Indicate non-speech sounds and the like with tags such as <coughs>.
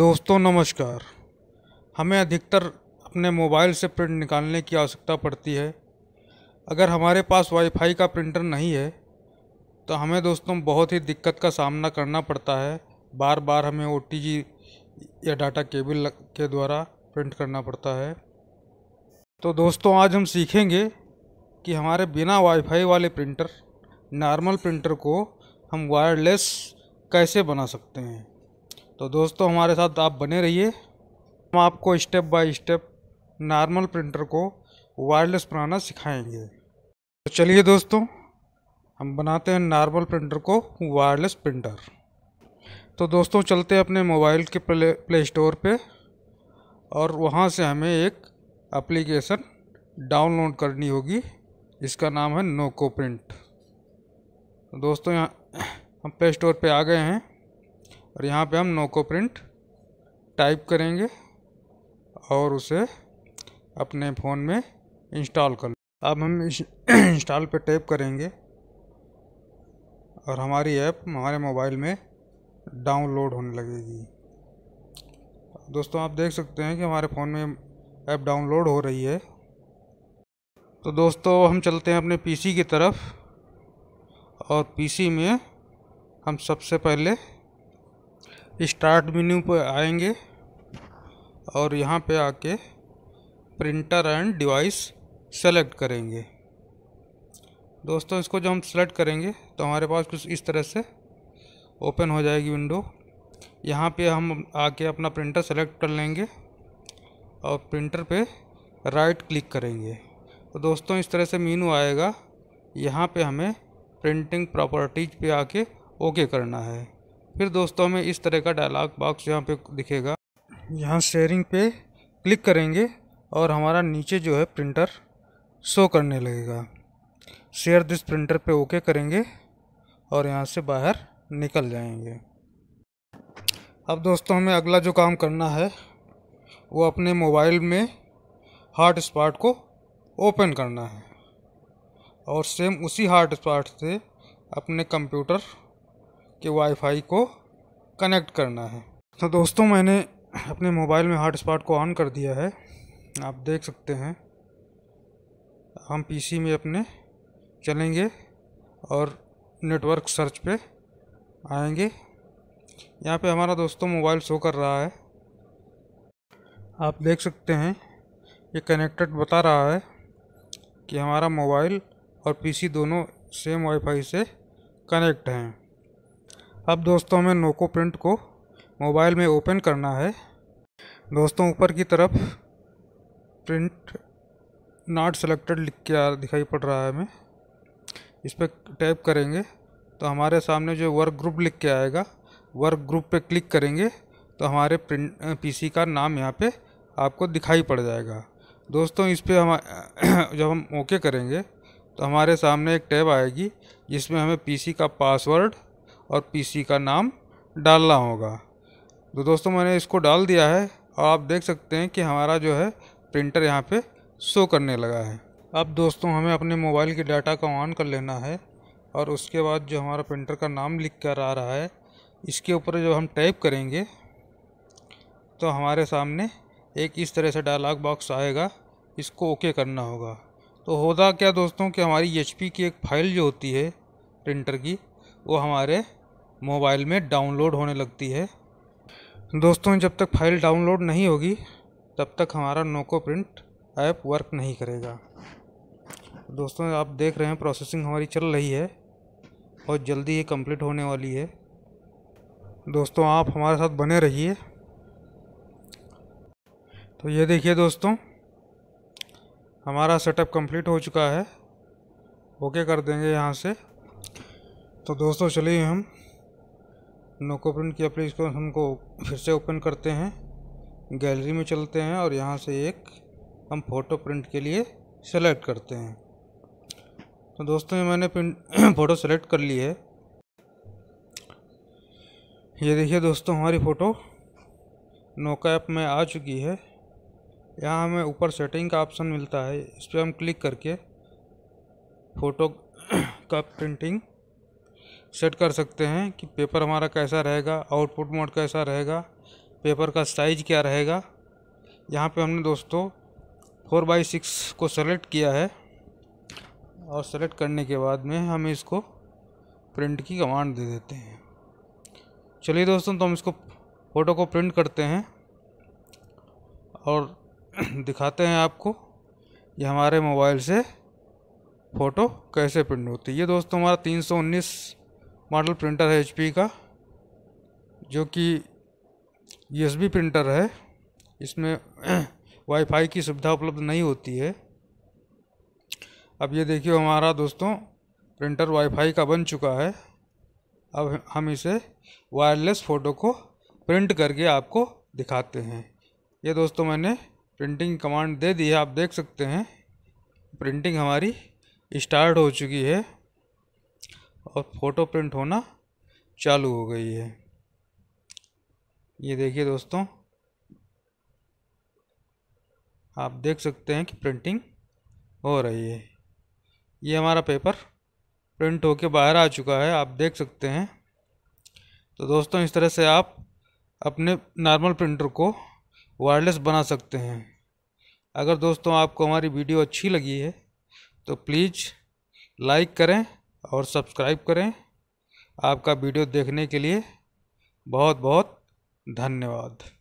दोस्तों नमस्कार हमें अधिकतर अपने मोबाइल से प्रिंट निकालने की आवश्यकता पड़ती है अगर हमारे पास वाईफाई का प्रिंटर नहीं है तो हमें दोस्तों बहुत ही दिक्कत का सामना करना पड़ता है बार बार हमें ओ या डाटा केबल के द्वारा प्रिंट करना पड़ता है तो दोस्तों आज हम सीखेंगे कि हमारे बिना वाईफाई वाले प्रिंटर नॉर्मल प्रिंटर को हम वायरलेस कैसे बना सकते हैं तो दोस्तों हमारे साथ आप बने रहिए हम आपको step by step normal printer को वायरलेस बनाना सिखाएंगे तो चलिए दोस्तों हम बनाते हैं नॉर्मल प्रिंटर को वायरलेस प्रिंटर तो दोस्तों चलते हैं अपने मोबाइल के प्ले प्ले स्टोर पर और वहाँ से हमें एक एप्लीकेशन डाउनलोड करनी होगी इसका नाम है नोको तो प्रिंट दोस्तों यहाँ हम प्ले स्टोर पर आ गए हैं और यहाँ पे हम नोको प्रिंट टाइप करेंगे और उसे अपने फ़ोन में इंस्टॉल कर अब हम इंस्टॉल <clears throat> पे टैप करेंगे और हमारी ऐप हमारे मोबाइल में डाउनलोड होने लगेगी दोस्तों आप देख सकते हैं कि हमारे फ़ोन में ऐप डाउनलोड हो रही है तो दोस्तों हम चलते हैं अपने पीसी की तरफ और पीसी में हम सबसे पहले स्टार्ट मेन्यू पर आएंगे और यहाँ पे आके प्रिंटर एंड डिवाइस सेलेक्ट करेंगे दोस्तों इसको जब हम सेलेक्ट करेंगे तो हमारे पास कुछ इस तरह से ओपन हो जाएगी विंडो यहाँ पे हम आके अपना प्रिंटर सेलेक्ट कर लेंगे और प्रिंटर पे राइट क्लिक करेंगे तो दोस्तों इस तरह से मीनू आएगा यहाँ पे हमें प्रिंटिंग प्रॉपर्टीज पे आके ओके करना है फिर दोस्तों में इस तरह का डायलॉग बॉक्स यहाँ पे दिखेगा यहाँ शेयरिंग पे क्लिक करेंगे और हमारा नीचे जो है प्रिंटर शो करने लगेगा शेयर दिस प्रिंटर पे ओके करेंगे और यहाँ से बाहर निकल जाएंगे अब दोस्तों हमें अगला जो काम करना है वो अपने मोबाइल में हार्ट स्पॉट को ओपन करना है और सेम उसी हार्ट स्पॉट से अपने कंप्यूटर कि वाईफाई को कनेक्ट करना है तो दोस्तों मैंने अपने मोबाइल में हॉटस्पॉट को ऑन कर दिया है आप देख सकते हैं हम पीसी में अपने चलेंगे और नेटवर्क सर्च पे आएंगे यहाँ पे हमारा दोस्तों मोबाइल शो कर रहा है आप देख सकते हैं ये कनेक्टेड बता रहा है कि हमारा मोबाइल और पीसी दोनों सेम वाईफाई से कनेक्ट हैं अब दोस्तों हमें नोको प्रिंट को मोबाइल में ओपन करना है दोस्तों ऊपर की तरफ प्रिंट नॉट सेलेक्टेड लिख के आ दिखाई पड़ रहा है हमें इस पर टैप करेंगे तो हमारे सामने जो वर्क ग्रुप लिख के आएगा वर्क ग्रुप पे क्लिक करेंगे तो हमारे प्रिंट पीसी का नाम यहाँ पे आपको दिखाई पड़ जाएगा दोस्तों इस पर हम <coughs> जब हम ओके करेंगे तो हमारे सामने एक टैब आएगी जिसमें हमें पीसी का पासवर्ड और पीसी का नाम डालना होगा तो दोस्तों मैंने इसको डाल दिया है और आप देख सकते हैं कि हमारा जो है प्रिंटर यहाँ पे शो करने लगा है अब दोस्तों हमें अपने मोबाइल के डाटा को ऑन कर लेना है और उसके बाद जो हमारा प्रिंटर का नाम लिख कर आ रहा है इसके ऊपर जब हम टाइप करेंगे तो हमारे सामने एक इस तरह से डायलॉग बॉक्स आएगा इसको ओके करना होगा तो होता क्या दोस्तों कि हमारी एच की एक फ़ाइल जो होती है प्रिंटर की वो हमारे मोबाइल में डाउनलोड होने लगती है दोस्तों जब तक फाइल डाउनलोड नहीं होगी तब तक हमारा नोको प्रिंट ऐप वर्क नहीं करेगा दोस्तों आप देख रहे हैं प्रोसेसिंग हमारी चल रही है और जल्दी ये कंप्लीट होने वाली है दोस्तों आप हमारे साथ बने रहिए तो ये देखिए दोस्तों हमारा सेटअप कंप्लीट हो चुका है ओके कर देंगे यहाँ से तो दोस्तों चलिए हम नो को प्रिंट किया प्लीज़ को हमको फिर से ओपन करते हैं गैलरी में चलते हैं और यहाँ से एक हम फ़ोटो प्रिंट के लिए सेलेक्ट करते हैं तो दोस्तों ये मैंने प्रिंट फ़ोटो सेलेक्ट कर ली है ये देखिए दोस्तों हमारी फ़ोटो नोका ऐप में आ चुकी है यहाँ हमें ऊपर सेटिंग का ऑप्शन मिलता है इस पर हम क्लिक करके फ़ोटो <clears throat> का प्रिंटिंग सेट कर सकते हैं कि पेपर हमारा कैसा रहेगा आउटपुट मोड कैसा रहेगा पेपर का साइज क्या रहेगा यहाँ पे हमने दोस्तों फोर बाई सिक्स को सेलेक्ट किया है और सेलेक्ट करने के बाद में हम इसको प्रिंट की कमांड दे देते हैं चलिए दोस्तों तो हम इसको फ़ोटो को प्रिंट करते हैं और <clears throat> दिखाते हैं आपको ये हमारे मोबाइल से फ़ोटो कैसे प्रिंट होती है ये दोस्तों हमारा तीन सौ उन्नीस मॉडल प्रिंटर है एच का जो कि यूएसबी प्रिंटर है इसमें वाईफाई <clears throat> की सुविधा उपलब्ध नहीं होती है अब ये देखिए हमारा दोस्तों प्रिंटर वाईफाई का बन चुका है अब हम इसे वायरलेस फ़ोटो को प्रिंट करके आपको दिखाते हैं ये दोस्तों मैंने प्रिंटिंग कमांड दे दी है आप देख सकते हैं प्रिंटिंग हमारी स्टार्ट हो चुकी है और फ़ोटो प्रिंट होना चालू हो गई है ये देखिए दोस्तों आप देख सकते हैं कि प्रिंटिंग हो रही है ये हमारा पेपर प्रिंट होके बाहर आ चुका है आप देख सकते हैं तो दोस्तों इस तरह से आप अपने नॉर्मल प्रिंटर को वायरलेस बना सकते हैं अगर दोस्तों आपको हमारी वीडियो अच्छी लगी है तो प्लीज़ लाइक करें और सब्सक्राइब करें आपका वीडियो देखने के लिए बहुत बहुत धन्यवाद